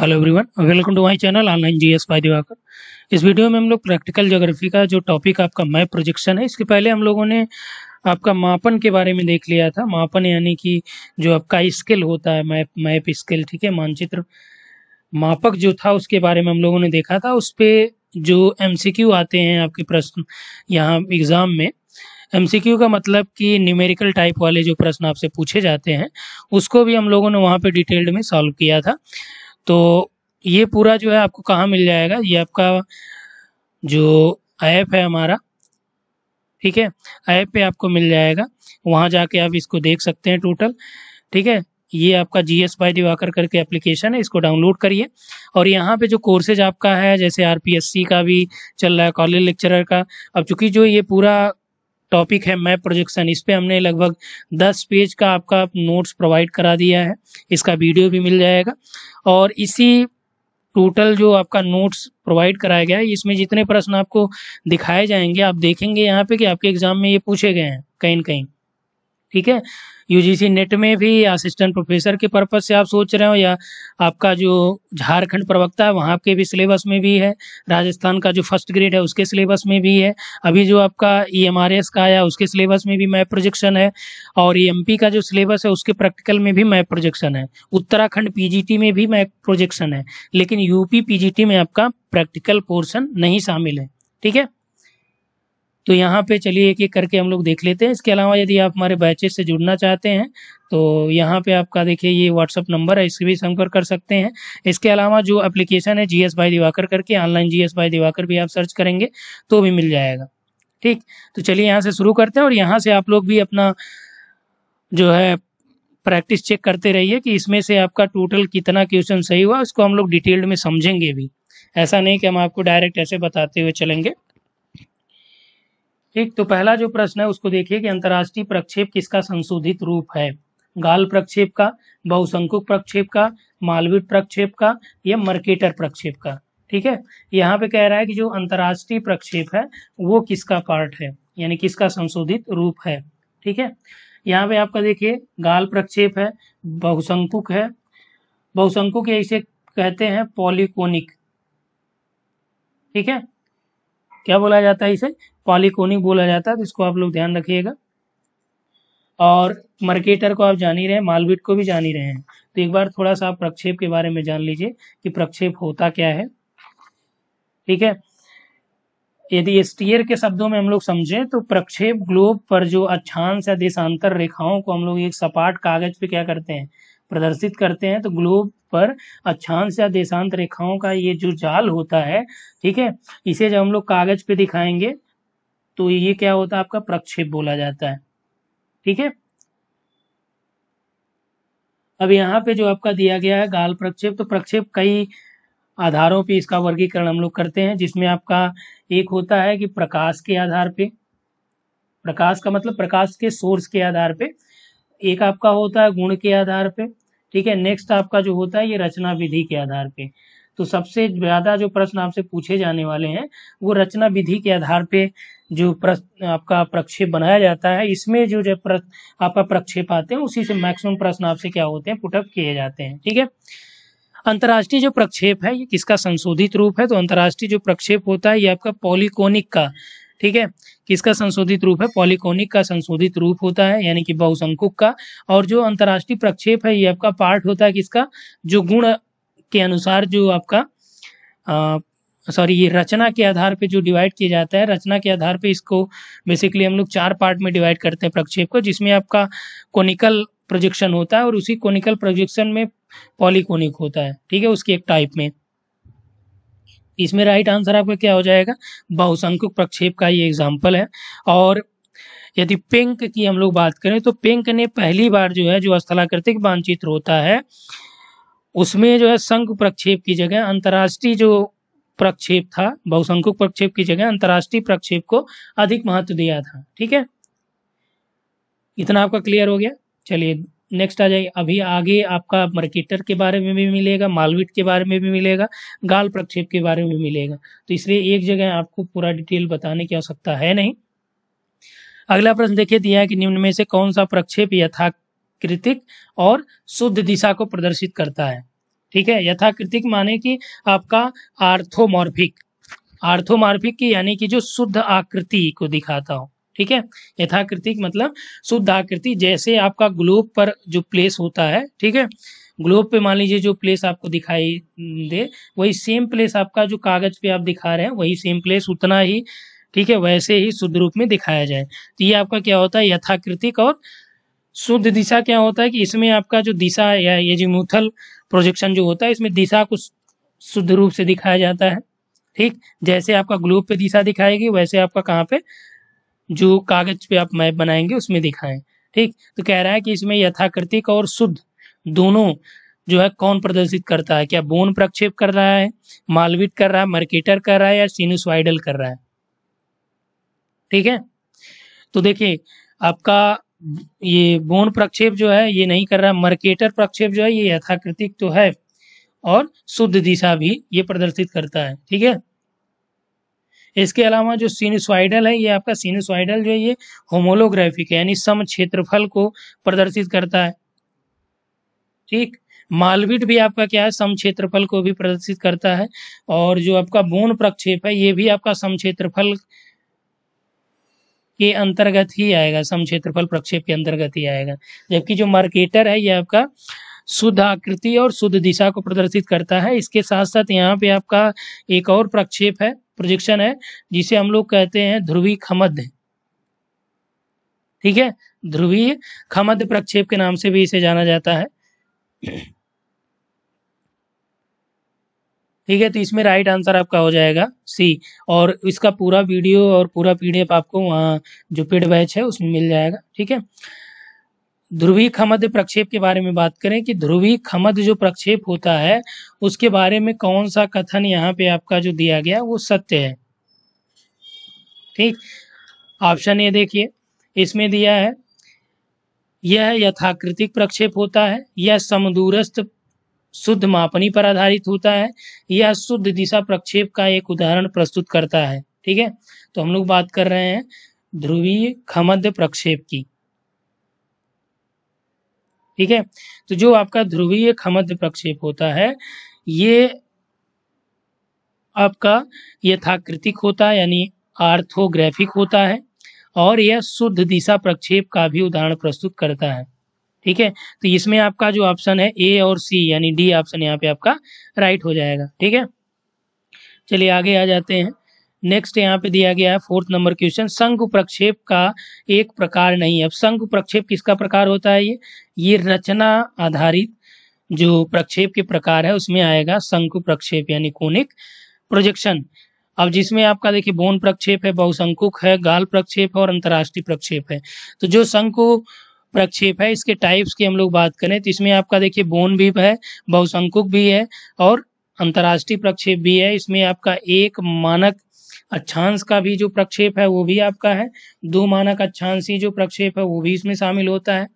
hello everyone welcome to my channel online GS by Diwakar इस video में हम लोग प्रैक्टिकल ज्योग्राफी का जो टॉपिक आपका मैप प्रोजेक्शन है इसके पहले हम लोगों ने आपका मापन के बारे में देख लिया था मापन यानी कि जो आपका स्केल होता है मैप मैप स्केल ठीक है मानचित्र मापक जो था उसके बारे में हम लोगों ने देखा था उस पर जो एम आते हैं आपके प्रश्न यहाँ एग्ज़ाम में एम का मतलब कि न्यूमेरिकल टाइप वाले जो प्रश्न आपसे पूछे जाते हैं उसको भी हम लोगों ने वहाँ पर डिटेल्ड में सॉल्व किया था तो ये पूरा जो है आपको कहाँ मिल जाएगा ये आपका जो ऐप है हमारा ठीक है ऐप पे आपको मिल जाएगा वहाँ जाके आप इसको देख सकते हैं टोटल ठीक है ये आपका जी एस बाई दिवाकर करके एप्लीकेशन है इसको डाउनलोड करिए और यहाँ पे जो कोर्सेज आपका है जैसे आरपीएससी का भी चल रहा है कॉलेज लेक्चरर का अब चूंकि जो ये पूरा टॉपिक है मैप प्रोजेक्शन इस पर हमने लगभग दस पेज का आपका नोट्स प्रोवाइड करा दिया है इसका वीडियो भी मिल जाएगा और इसी टोटल जो आपका नोट्स प्रोवाइड कराया गया है इसमें जितने प्रश्न आपको दिखाए जाएंगे आप देखेंगे यहाँ पे कि आपके एग्जाम में ये पूछे गए हैं कहीं कहीं ठीक है यूजीसी नेट में भी असिस्टेंट प्रोफेसर के पर्पज से आप सोच रहे हो या आपका जो झारखंड प्रवक्ता है वहाँ के भी सिलेबस में भी है राजस्थान का जो फर्स्ट ग्रेड है उसके सिलेबस में भी है अभी जो आपका ई एम आर एस का आया उसके सिलेबस में भी मैप प्रोजेक्शन है और ई एम पी का जो सिलेबस है उसके प्रैक्टिकल में भी मैप प्रोजेक्शन है उत्तराखंड पीजीटी में भी मैप प्रोजेक्शन है लेकिन यूपी पीजीटी में आपका प्रैक्टिकल पोर्शन नहीं शामिल है ठीक है तो यहाँ पे चलिए एक एक करके हम लोग देख लेते हैं इसके अलावा यदि आप हमारे बैचेस से जुड़ना चाहते हैं तो यहाँ पे आपका देखिए ये व्हाट्सअप नंबर है इससे भी संपर्क कर सकते हैं इसके अलावा जो एप्लीकेशन है जीएस बाई दिवाकर करके ऑनलाइन जीएस भाई दिवाकर भी आप सर्च करेंगे तो भी मिल जाएगा ठीक तो चलिए यहाँ से शुरू करते हैं और यहाँ से आप लोग भी अपना जो है प्रैक्टिस चेक करते रहिए कि इसमें से आपका टोटल कितना क्वेश्चन सही हुआ उसको हम लोग डिटेल्ड में समझेंगे भी ऐसा नहीं कि हम आपको डायरेक्ट ऐसे बताते हुए चलेंगे ठीक तो पहला जो प्रश्न है उसको देखिए कि अंतर्राष्ट्रीय प्रक्षेप किसका संशोधित रूप है गाल प्रक्षेप का बहुसंख्यक प्रक्षेप का मालवीट प्रक्षेप का या मर्केटर प्रक्षेप का ठीक है यहाँ पे कह रहा है कि जो अंतर्राष्ट्रीय प्रक्षेप है वो किसका पार्ट है यानी किसका संशोधित रूप है ठीक है यहाँ पे आपका देखिए गाल प्रक्षेप है बहुसंकुक है बहुसंकुक इसे कहते हैं पॉलिकोनिक ठीक है क्या बोला जाता है इसे पॉलीकोनिक बोला जाता है तो इसको आप लोग ध्यान रखिएगा और मर्केटर को आप जान ही रहे हैं मालवीट को भी जान ही रहे हैं तो एक बार थोड़ा सा आप प्रक्षेप के बारे में जान लीजिए कि प्रक्षेप होता क्या है ठीक है यदि स्टीयर के शब्दों में हम लोग समझे तो प्रक्षेप ग्लोब पर जो अच्छांश या देशांतर रेखाओं को हम लोग एक सपाट कागज पे क्या करते हैं प्रदर्शित करते हैं तो ग्लोब पर अक्षांश या देशांत रेखाओं का ये जो जाल होता है ठीक है इसे जब हम लोग कागज पे दिखाएंगे तो ये क्या होता है आपका प्रक्षेप बोला जाता है ठीक है अब यहाँ पे जो आपका दिया गया है गाल प्रक्षेप तो प्रक्षेप कई आधारों पे इसका वर्गीकरण हम लोग करते हैं जिसमें आपका एक होता है कि प्रकाश के आधार पे प्रकाश का मतलब प्रकाश के सोर्स के आधार पे एक आपका होता है गुण के आधार पे ठीक है नेक्स्ट आपका जो होता है ये रचना विधि के आधार पे तो सबसे ज्यादा जो प्रश्न आपसे पूछे जाने वाले हैं वो रचना विधि के आधार पे जो प्रश्न आपका प्रक्षेप बनाया जाता है इसमें जो जो प्रश्न आपका प्रक्षेप आते हैं उसी से मैक्सिमम प्रश्न आपसे क्या होते हैं पुटअप किए जाते हैं ठीक है अंतर्राष्ट्रीय जो प्रक्षेप है ये किसका संशोधित रूप है तो अंतर्राष्ट्रीय जो प्रक्षेप होता है ये आपका पॉलिकोनिक का ठीक है किसका संशोधित रूप है पॉलिकोनिक का संशोधित रूप होता है यानी कि बहुसंकुक का और जो अंतर्राष्ट्रीय प्रक्षेप है ये आपका पार्ट होता है किसका जो गुण के अनुसार जो आपका सॉरी ये रचना के आधार पे जो डिवाइड किया जाता है रचना के आधार पे इसको बेसिकली हम लोग चार पार्ट में डिवाइड करते हैं प्रक्षेप को जिसमें आपका कोनिकल प्रोजेक्शन होता है और उसी कोनिकल प्रोजेक्शन में पॉलीकोनिक होता है ठीक है उसकी एक टाइप में इसमें राइट आंसर आपका क्या हो जाएगा बहुसंख्यक प्रक्षेप का ये एग्जाम्पल है और यदि पिंक की हम लोग बात करें तो पिंक ने पहली बार जो है जो स्थलाकृतिक मानचित्र होता है उसमें जो है संघ प्रक्षेप की जगह अंतर्राष्ट्रीय जो प्रक्षेप था बहुसंख्यक प्रक्षेप की जगह अंतर्राष्ट्रीय प्रक्षेप को अधिक महत्व दिया था ठीक है इतना आपका क्लियर हो गया चलिए नेक्स्ट आ जाएगी अभी आगे आपका मर्केटर के बारे में भी मिलेगा मालवीट के बारे में भी मिलेगा गाल प्रक्षेप के बारे में भी मिलेगा तो इसलिए एक जगह आपको पूरा डिटेल बताने की आवश्यकता है नहीं अगला प्रश्न देखिए दिया है कि निम्न में से कौन सा प्रक्षेप यथाकृतिक और शुद्ध दिशा को प्रदर्शित करता है ठीक है यथाकृतिक माने कि आपका आर्थोमॉर्फिक आर्थोमॉर्फिक की यानी कि जो शुद्ध आकृति को दिखाता हो ठीक है यथाकृतिक मतलब शुद्ध आकृति जैसे आपका ग्लोब पर जो प्लेस होता है ठीक है ग्लोब पे मान लीजिए जो प्लेस आपको दिखाई दे वही सेम प्लेस आपका जो कागज पे आप दिखा रहे हैं वही सेम प्लेस उतना ही ठीक है वैसे ही शुद्ध रूप में दिखाया जाए तो ये आपका क्या होता है यथाकृतिक और शुद्ध दिशा क्या होता है कि इसमें आपका जो दिशा या ये जो मूथल प्रोजेक्शन जो होता है इसमें दिशा को शुद्ध रूप से दिखाया जाता है ठीक जैसे आपका ग्लोब पे दिशा दिखाएगी वैसे आपका कहाँ पे जो कागज पे आप मैप बनाएंगे उसमें दिखाएं ठीक तो कह रहा है कि इसमें यथाकृतिक और शुद्ध दोनों जो है कौन प्रदर्शित करता है क्या बोन प्रक्षेप कर रहा है मालविट कर रहा है मर्केटर कर रहा है या सीनुसवाइडल कर रहा है ठीक है तो देखिए आपका ये बोन प्रक्षेप जो है ये नहीं कर रहा है मर्केटर प्रक्षेप जो है ये यथाकृतिक तो है और शुद्ध दिशा भी ये प्रदर्शित करता है ठीक है इसके अलावा जो सीनिसोइडल है ये आपका सीनिसोइडल जो है ये होमोलोग्राफिक है यानी सम क्षेत्रफल को प्रदर्शित करता है ठीक मालविट भी आपका क्या है सम क्षेत्रफल को भी प्रदर्शित करता है और जो आपका बोन प्रक्षेप है ये भी आपका सम क्षेत्रफल के अंतर्गत ही आएगा सम क्षेत्रफल प्रक्षेप के अंतर्गत ही आएगा जबकि जो मार्केटर है ये आपका शुद्ध आकृति और शुद्ध दिशा को प्रदर्शित करता है इसके साथ साथ यहाँ पे आपका एक और प्रक्षेप है प्रोजेक्शन है जिसे हम लोग कहते हैं ध्रुवी खमद ठीक है ध्रुवीय खमद प्रक्षेप के नाम से भी इसे जाना जाता है ठीक है तो इसमें राइट आंसर आपका हो जाएगा सी और इसका पूरा वीडियो और पूरा पीडीएफ आपको वहाँ जो पेड बैच है उसमें मिल जाएगा ठीक है ध्रुवी खमद प्रक्षेप के बारे में बात करें कि ध्रुवी खमद जो प्रक्षेप होता है उसके बारे में कौन सा कथन यहाँ पे आपका जो दिया गया वो सत्य है ठीक ऑप्शन ये देखिए इसमें दिया है यह यथाकृतिक प्रक्षेप होता है यह समदूरस्थ शुद्ध मापनी पर आधारित होता है यह शुद्ध दिशा प्रक्षेप का एक उदाहरण प्रस्तुत करता है ठीक है तो हम लोग बात कर रहे हैं ध्रुवीय खमद प्रक्षेप की ठीक है तो जो आपका ध्रुवीय खमद प्रक्षेप होता है ये आपका यथाकृतिक होता है यानी आर्थोग्राफिक होता है और यह शुद्ध दिशा प्रक्षेप का भी उदाहरण प्रस्तुत करता है ठीक है तो इसमें आपका जो ऑप्शन है ए और सी यानी डी ऑप्शन यहाँ पे आपका राइट हो जाएगा ठीक है चलिए आगे आ जाते हैं नेक्स्ट यहाँ पे दिया गया है फोर्थ नंबर क्वेश्चन संघ प्रक्षेप का एक प्रकार नहीं है अब संघ प्रक्षेप किसका प्रकार होता है ये ये रचना आधारित जो प्रक्षेप के प्रकार है उसमें आएगा संकु प्रक्षेप यानी कोनिक प्रोजेक्शन अब जिसमें आपका देखिए बोन प्रक्षेप है बहुसंकुक है गाल प्रक्षेप है और अंतर्राष्ट्रीय प्रक्षेप है तो जो संकु प्रक्षेप है इसके टाइप्स की हम लोग बात करें तो इसमें आपका देखिए बोन भी है बहुसंकुक भी है और अंतर्राष्ट्रीय प्रक्षेप भी है इसमें आपका एक मानक अच्छांश का भी जो प्रक्षेप है वो भी आपका है दो मानक अक्षांश जो प्रक्षेप है वो भी इसमें शामिल होता है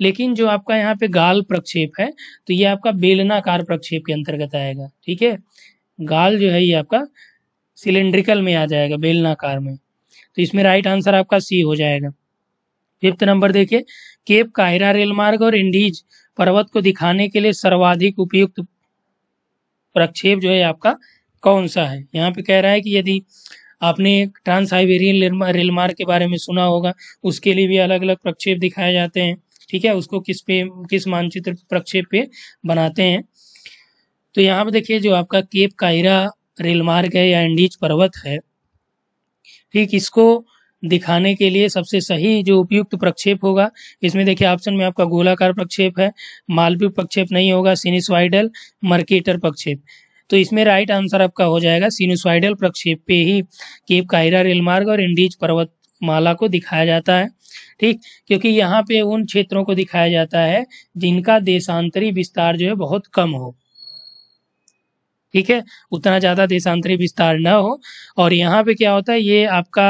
लेकिन जो आपका यहाँ पे गाल प्रक्षेप है तो ये आपका बेलनाकार प्रक्षेप के अंतर्गत आएगा ठीक है गाल जो है ये आपका सिलेंड्रिकल में आ जाएगा बेलनाकार में तो इसमें राइट आंसर आपका सी हो जाएगा फिफ्थ नंबर देखिए केप कायरा रेलमार्ग और इंडीज पर्वत को दिखाने के लिए सर्वाधिक उपयुक्त प्रक्षेप जो है आपका कौन सा है यहाँ पे कह रहा है कि यदि आपने ट्रांस हाइबेरियन रेलमार्ग के बारे में सुना होगा तो उसके लिए भी अलग अलग प्रक्षेप दिखाए जाते हैं ठीक है उसको किस पे किस मानचित्र प्रक्षेप पे बनाते हैं तो यहाँ पे देखिए जो आपका केप कायरा रेलमार्ग है या एंडीज पर्वत है ठीक इसको दिखाने के लिए सबसे सही जो उपयुक्त प्रक्षेप होगा इसमें देखिए ऑप्शन में आपका गोलाकार प्रक्षेप है मालवीय प्रक्षेप नहीं होगा सिनिसवाइडल मर्केटर प्रक्षेप तो इसमें राइट आंसर आपका हो जाएगा सीनुसाइडल प्रक्षेप पे ही केप कायरा रेलमार्ग और इंडीज पर्वत माला को दिखाया जाता है ठीक क्योंकि यहाँ पे उन क्षेत्रों को दिखाया जाता है जिनका देशांतरी विस्तार जो है बहुत कम हो ठीक है उतना ज़्यादा देशांतरी विस्तार ना हो और यहाँ पे क्या होता है ये आपका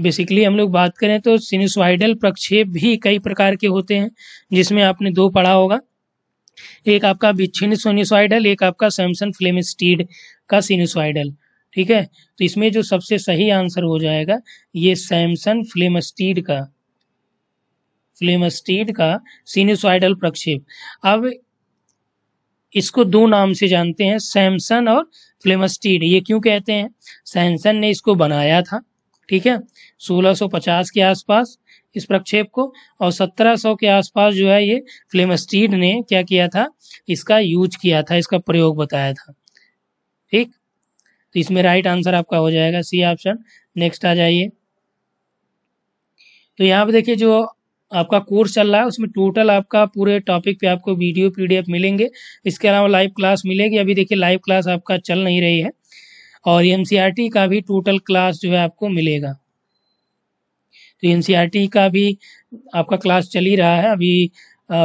बेसिकली हम लोग बात करें तो सिनुसाइडल प्रक्षेप भी कई प्रकार के होते हैं जिसमें आपने दो पढ़ा होगा एक आपका बिच्छिन्न सोनिसोइडल एक आपका सैमसन स्टीड का सीनिसोइडल ठीक है तो इसमें जो सबसे सही आंसर हो जाएगा ये सैमसन फ्लेमस्टीड का फ्लेमस्टीड का सीनिसोइडल प्रक्षेप अब इसको दो नाम से जानते हैं सैमसन और फ्लेमस्टीड ये क्यों कहते हैं सैमसन ने इसको बनाया था ठीक है 1650 के आसपास इस प्रक्षेप को और 1700 के आसपास जो है ये क्लेमस्टीड ने क्या किया था इसका यूज किया था इसका प्रयोग बताया था ठीक तो इसमें राइट आंसर आपका हो जाएगा सी ऑप्शन नेक्स्ट आ जाइए तो यहाँ पे देखिए जो आपका कोर्स चल रहा है उसमें टोटल आपका पूरे टॉपिक पे आपको वीडियो पीडीएफ मिलेंगे इसके अलावा लाइव क्लास मिलेगी अभी देखिए लाइव क्लास आपका चल नहीं रही है और एम का भी टोटल क्लास जो है आपको मिलेगा तो एन e का भी आपका क्लास चल ही रहा है अभी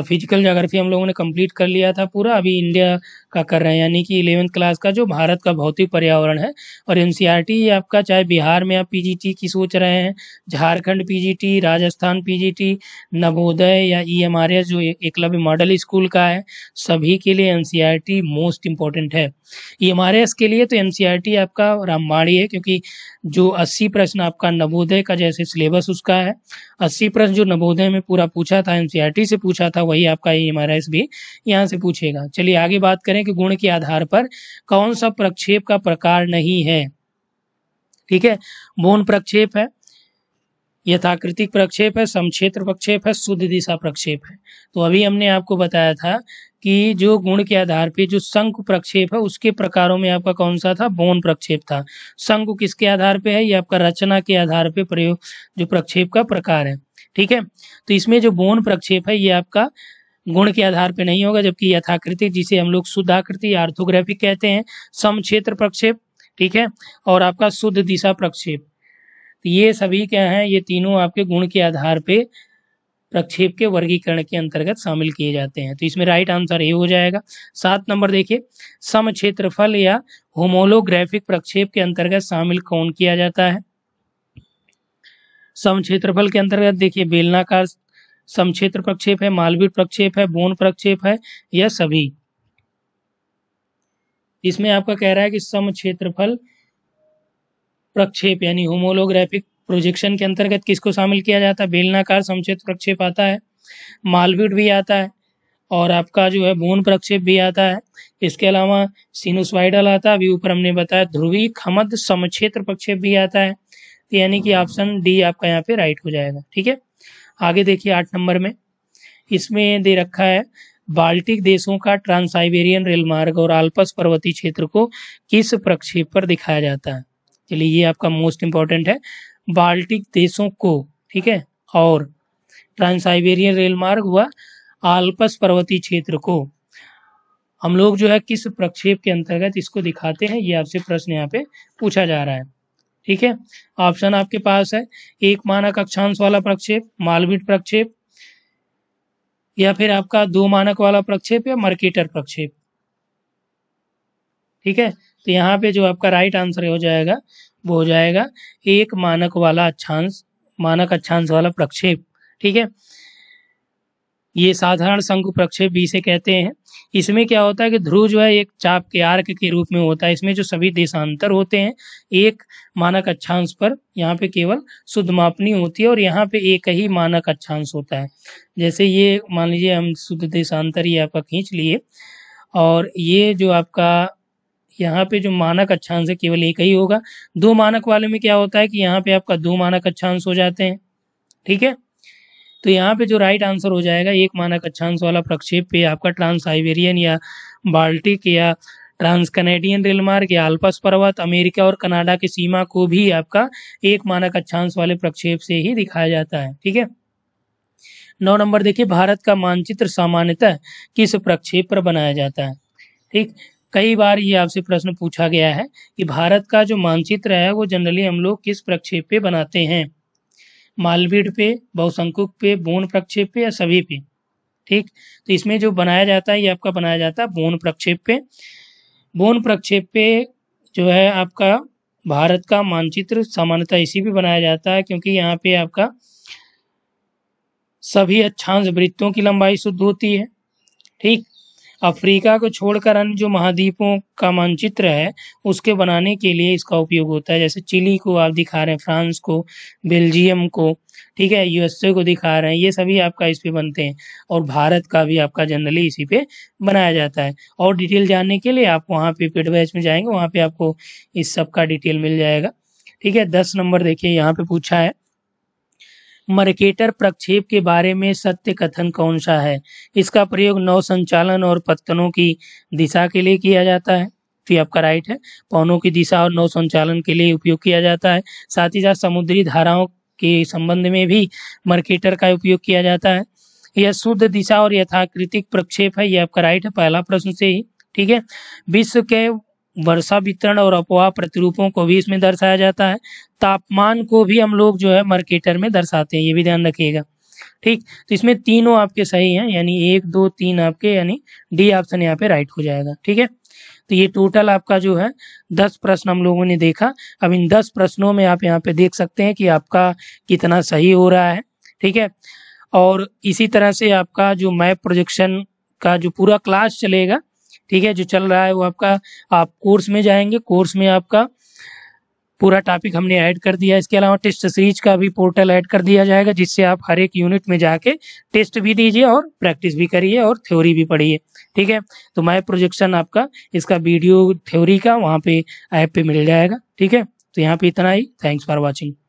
फिजिकल जोग्राफी हम लोगों ने कंप्लीट कर लिया था पूरा अभी इंडिया का कर रहे हैं यानी कि इलेवेंथ क्लास का जो भारत का भौतिक पर्यावरण है और एन e आपका चाहे बिहार में आप पीजीटी की सोच रहे हैं झारखंड पीजीटी राजस्थान पीजीटी नवोदय या ई e जो एकलव्य मॉडल स्कूल का है सभी के लिए एन मोस्ट इम्पॉर्टेंट है ई e के लिए तो एन आपका रामबाड़ी है क्योंकि जो अस्सी प्रश्न आपका नवोदय का जैसे सिलेबस उसका है अस्सी प्रश्न जो नवोदय में पूरा पूछा था एन से पूछा था वही आपका ई भी यहाँ से पूछेगा चलिए आगे बात करें करें कि गुण के आधार पर कौन सा प्रक्षेप का प्रकार नहीं है ठीक है मौन प्रक्षेप है यथाकृतिक प्रक्षेप है समक्षेत्र प्रक्षेप है शुद्ध दिशा प्रक्षेप है तो अभी हमने आपको बताया था कि जो गुण के आधार पे जो शंकु प्रक्षेप है उसके प्रकारों में आपका कौन सा था बोन प्रक्षेप था शंकु किसके आधार पे है ये आपका रचना के आधार पे प्रयोग जो प्रक्षेप का प्रकार है ठीक है तो इसमें जो बोन प्रक्षेप है ये आपका गुण के आधार पर नहीं होगा जबकि यथाकृतिक जिसे हम लोग शुद्धाकृति या आर्थोग्राफिक कहते हैं सम क्षेत्र प्रक्षेप ठीक है और आपका शुद्ध दिशा प्रक्षेप तो ये सभी क्या है ये तीनों आपके गुण के आधार पे प्रक्षेप के वर्गीकरण के अंतर्गत शामिल किए जाते हैं तो इसमें राइट आंसर ए हो जाएगा सात नंबर देखिए सम क्षेत्रफल या होमोलोग्राफिक प्रक्षेप के अंतर्गत शामिल कौन किया जाता है सम क्षेत्रफल के अंतर्गत देखिए बेलनाकार समक्षेत्र प्रक्षेप है मालवीय प्रक्षेप है बोन प्रक्षेप है यह सभी इसमें आपका कह रहा है कि सम क्षेत्रफल प्रक्षेप यानी होमोलोग्राफिक प्रोजेक्शन के अंतर्गत किसको शामिल किया जाता है बेलनाकार समक्षेत्र प्रक्षेप आता है मालवीट भी आता है और आपका जो है बोन प्रक्षेप भी आता है इसके अलावा सीनोस्वाइडल आता है अभी ऊपर हमने बताया ध्रुवी खमद समक्षेत्र प्रक्षेप भी आता है तो यानी कि ऑप्शन डी आपका यहाँ पे राइट हो जाएगा ठीक है आगे देखिए आठ नंबर में इसमें दे रखा है बाल्टिक देशों का ट्रांस साइबेरियन रेल मार्ग और आल्पस पर्वतीय क्षेत्र को किस प्रक्षेप पर दिखाया जाता है चलिए ये आपका मोस्ट इम्पोर्टेंट है बाल्टिक देशों को ठीक है और ट्रांस साइबेरियन रेल मार्ग हुआ आल्पस पर्वतीय क्षेत्र को हम लोग जो है किस प्रक्षेप के अंतर्गत इसको दिखाते हैं ये आपसे प्रश्न यहाँ पे पूछा जा रहा है ठीक है ऑप्शन आपके पास है एक मानक अक्षांश वाला प्रक्षेप मालवीट प्रक्षेप या फिर आपका दो मानक वाला प्रक्षेप या मर्केटर प्रक्षेप ठीक है तो यहाँ पे जो आपका राइट आंसर हो जाएगा वो हो जाएगा एक मानक वाला अक्षांश मानक अक्षांश वाला प्रक्षेप ठीक है ये साधारण शंकु प्रक्षेप भी इसे कहते हैं इसमें क्या होता है कि ध्रुव जो है एक चाप के आर्क के रूप में होता है इसमें जो सभी देशांतर होते हैं एक मानक अक्षांश पर यहाँ पे केवल शुद्ध मापनी होती है और यहाँ पे एक ही मानक अक्षांश होता है जैसे ये मान लीजिए हम शुद्ध देशांतर ये आपका खींच लिए और ये जो आपका यहाँ पे जो मानक अक्षांश है केवल एक ही होगा दो मानक वाले में क्या होता है कि यहाँ पे आपका दो मानक अक्षांश हो जाते हैं ठीक है तो यहाँ पे जो राइट आंसर हो जाएगा एक मानक अक्षांश वाला प्रक्षेप पे आपका ट्रांस साइबेरियन या बाल्टिक या ट्रांस कनेडियन रेलमार्ग या आल्पस पर्वत अमेरिका और कनाडा की सीमा को भी आपका एक मानक अक्षांश वाले प्रक्षेप से ही दिखाया जाता है ठीक है नौ नंबर देखिए भारत का मानचित्र सामान्यतः किस प्रक्षेप पर बनाया जाता है ठीक कई बार ये आपसे प्रश्न पूछा गया है कि भारत का जो मानचित्र है वो जनरली हम लोग किस प्रक्षेप पे बनाते हैं मालवीड पे बहुसंकुक पे बोन प्रक्षेप पे या सभी पे ठीक तो इसमें जो बनाया जाता है ये आपका बनाया जाता है बोन प्रक्षेप पे बोन प्रक्षेप पे जो है आपका भारत का मानचित्र सामान्यतः इसी पे बनाया जाता है क्योंकि यहाँ पे आपका सभी अच्छांश वृत्तों की लंबाई शुद्ध होती है ठीक अफ्रीका को छोड़कर अन्य जो महाद्वीपों का मानचित्र है उसके बनाने के लिए इसका उपयोग होता है जैसे चिली को आप दिखा रहे हैं फ्रांस को बेल्जियम को ठीक है यूएसए को दिखा रहे हैं ये सभी आपका इस पे बनते हैं और भारत का भी आपका जनरली इसी पे बनाया जाता है और डिटेल जानने के लिए आप वहाँ पे पेड बैच में जाएंगे वहाँ पे आपको इस सब का डिटेल मिल जाएगा ठीक है दस नंबर देखिए यहाँ पे पूछा है मर्केटर प्रक्षेप के बारे में सत्य कथन कौन सा है इसका प्रयोग नौ संचालन और पत्तनों की दिशा के लिए किया जाता है तो ये आपका राइट है पौनों की दिशा और नौ संचालन के लिए उपयोग किया जाता है साथ ही साथ समुद्री धाराओं के संबंध में भी मर्केटर का उपयोग किया जाता है यह शुद्ध दिशा और यथाकृतिक प्रक्षेप है यह आपका राइट है पहला प्रश्न से ही ठीक है विश्व के वर्षा वितरण और अपवाह प्रतिरूपों को भी इसमें दर्शाया जाता है तापमान को भी हम लोग जो है मर्केटर में दर्शाते हैं ये भी ध्यान रखिएगा ठीक तो इसमें तीनों आपके सही हैं यानी एक दो तीन आपके यानी डी ऑप्शन यहाँ पे राइट हो जाएगा ठीक है तो ये टोटल आपका जो है दस प्रश्न हम लोगों ने देखा अब इन दस प्रश्नों में आप यहाँ पे देख सकते हैं कि आपका कितना सही हो रहा है ठीक है और इसी तरह से आपका जो मैप प्रोजेक्शन का जो पूरा क्लास चलेगा ठीक है जो चल रहा है वो आपका आप कोर्स में जाएंगे कोर्स में आपका पूरा टॉपिक हमने ऐड कर दिया इसके अलावा टेस्ट सीरीज का भी पोर्टल ऐड कर दिया जाएगा जिससे आप हर एक यूनिट में जाके टेस्ट भी दीजिए और प्रैक्टिस भी करिए और थ्योरी भी पढ़िए ठीक है तो माई प्रोजेक्शन आपका इसका वीडियो थ्योरी का वहाँ पे ऐप पे मिल जाएगा ठीक है तो यहाँ पे इतना ही थैंक्स फॉर वॉचिंग